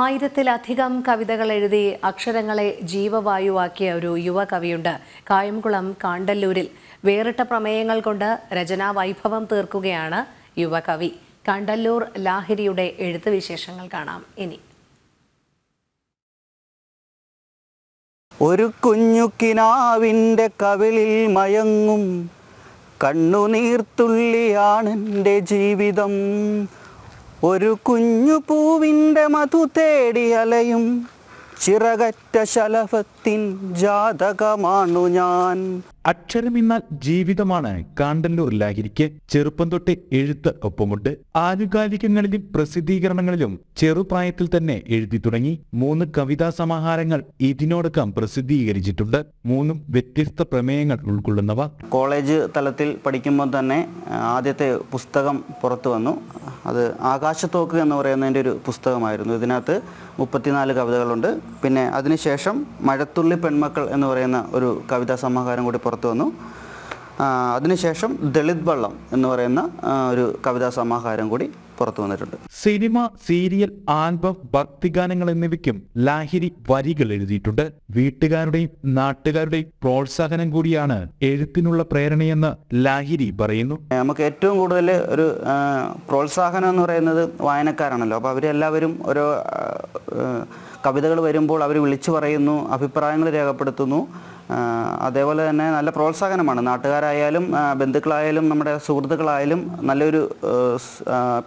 ആയിരത്തിലധികം കവിതകൾ എഴുതി അക്ഷരങ്ങളെ ജീവവായുവാക്കിയ ഒരു യുവ കവിയുണ്ട് കായംകുളം കാണ്ടല്ലൂരിൽ വേറിട്ട പ്രമേയങ്ങൾ കൊണ്ട് രചനാ വൈഭവം തീർക്കുകയാണ് യുവകവി കാണ്ടല്ലൂർ ലാഹിരിയുടെ എഴുത്ത് വിശേഷങ്ങൾ കാണാം ഇനി ഒരു കുഞ്ഞുക്കിനാവിൻ്റെ കവിളിൽ മയങ്ങും കണ്ണുനീർത്തുള്ളിയാണെൻ്റെ ജീവിതം ഒരു കുഞ്ഞു പൂവിൻ്റെ മധു തേടി അലയും ചിറകറ്റ ശലഭത്തിൻ ജാതകമാണു ഞാൻ അക്ഷരമെന്നാൽ ജീവിതമാണ് കാണ്ടല്ലൂർ ലാഹിരിക്ക് ചെറുപ്പം തൊട്ട് എഴുത്ത് ഒപ്പമുണ്ട് ആനുകാലികങ്ങളിലും പ്രസിദ്ധീകരണങ്ങളിലും ചെറുപ്രായത്തിൽ തന്നെ എഴുതി തുടങ്ങി മൂന്ന് കവിതാ സമാഹാരങ്ങൾ ഇതിനോടകം പ്രസിദ്ധീകരിച്ചിട്ടുണ്ട് മൂന്നും വ്യത്യസ്ത പ്രമേയങ്ങൾ ഉൾക്കൊള്ളുന്നവ കോളേജ് തലത്തിൽ പഠിക്കുമ്പോൾ തന്നെ ആദ്യത്തെ പുസ്തകം പുറത്തു വന്നു അത് ആകാശത്തോക്ക് എന്ന് പറയുന്നതിൻ്റെ ഒരു പുസ്തകമായിരുന്നു ഇതിനകത്ത് മുപ്പത്തിനാല് കവിതകളുണ്ട് പിന്നെ അതിനുശേഷം മഴത്തുള്ളി പെൺമക്കൾ എന്ന് പറയുന്ന ഒരു കവിതാ സമാഹാരം കൂടി പുറത്തു വന്നു അതിനുശേഷം ദളിത് വള്ളം എന്ന് പറയുന്ന ഒരു കവിതാ സമാഹാരം കൂടി പുറത്തു വന്നിട്ടുണ്ട് സിനിമ സീരിയൽ ആൽബം ഭക്തിഗാനങ്ങൾ എന്നിവയ്ക്കും ലാഹിരി വരികൾ എഴുതിയിട്ടുണ്ട് വീട്ടുകാരുടെയും നാട്ടുകാരുടെയും പ്രോത്സാഹനം കൂടിയാണ് എഴുത്തിനുള്ള പ്രേരണയെന്ന് ലാഹിരി പറയുന്നു നമുക്ക് ഏറ്റവും കൂടുതൽ ഒരു പ്രോത്സാഹനം എന്ന് പറയുന്നത് വായനക്കാരാണല്ലോ അപ്പോൾ അവരെല്ലാവരും ഓരോ കവിതകൾ വരുമ്പോൾ അവർ വിളിച്ചു പറയുന്നു അഭിപ്രായങ്ങൾ രേഖപ്പെടുത്തുന്നു അതേപോലെ തന്നെ നല്ല പ്രോത്സാഹനമാണ് നാട്ടുകാരായാലും ബന്ധുക്കളായാലും നമ്മുടെ സുഹൃത്തുക്കളായാലും നല്ലൊരു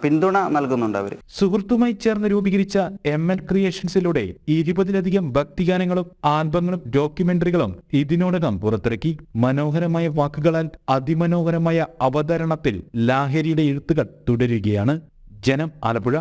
പിന്തുണ നൽകുന്നുണ്ട് അവർ സുഹൃത്തുമായി ചേർന്ന് രൂപീകരിച്ച എം എൽ ക്രിയേഷൻസിലൂടെ ഇരുപതിലധികം ഭക്തിഗാനങ്ങളും ആൽബങ്ങളും ഡോക്യുമെന്ററികളും ഇതിനോടകം പുറത്തിറക്കി മനോഹരമായ വാക്കുകളാൽ അതിമനോഹരമായ അവതരണത്തിൽ ലാഹരിയുടെ എഴുത്തുകൾ തുടരുകയാണ് ജനം ആലപ്പുഴ